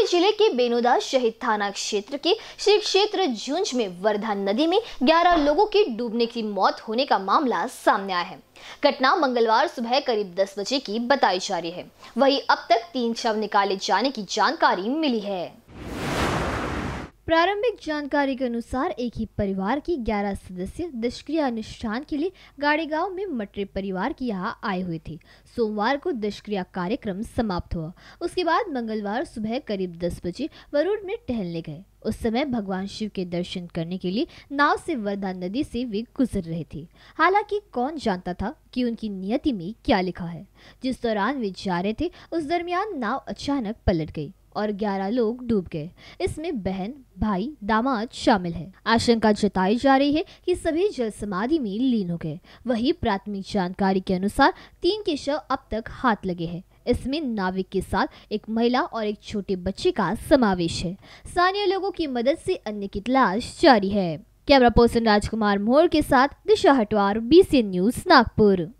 मुंगेर जिले के बेनोदा शहीद थाना क्षेत्र के श्री क्षेत्र झुंज में वर्धा नदी में 11 लोगों की डूबने की मौत होने का मामला सामने आया है घटना मंगलवार सुबह करीब 10 बजे की बताई जा रही है वहीं अब तक तीन शव निकाले जाने की जानकारी मिली है प्रारंभिक जानकारी के अनुसार एक ही परिवार की 11 सदस्य दशक्रिया अनुष्ठान के लिए गाड़ीगांव में मटरे परिवार के यहाँ आए हुए थे सोमवार को दशक्रिया कार्यक्रम समाप्त हुआ उसके बाद मंगलवार सुबह करीब 10 बजे वरुण में टहलने गए उस समय भगवान शिव के दर्शन करने के लिए नाव से वर्धा नदी से वे गुजर रहे थे हालांकि कौन जानता था कि उनकी नियति में क्या लिखा है जिस दौरान वे जा रहे थे उस दरमियान नाव अचानक पलट गई और 11 लोग डूब गए इसमें बहन भाई दामाद शामिल है आशंका जताई जा रही है कि सभी जल समाधि में लीन हो गए वही प्राथमिक जानकारी के अनुसार तीन के शव अब तक हाथ लगे हैं इसमें नाविक के साथ एक महिला और एक छोटे बच्चे का समावेश है स्थानीय लोगों की मदद से अन्य की तलाश जारी है कैमरा पर्सन राजकुमार मोहर के साथ दिशा हटवार बी न्यूज नागपुर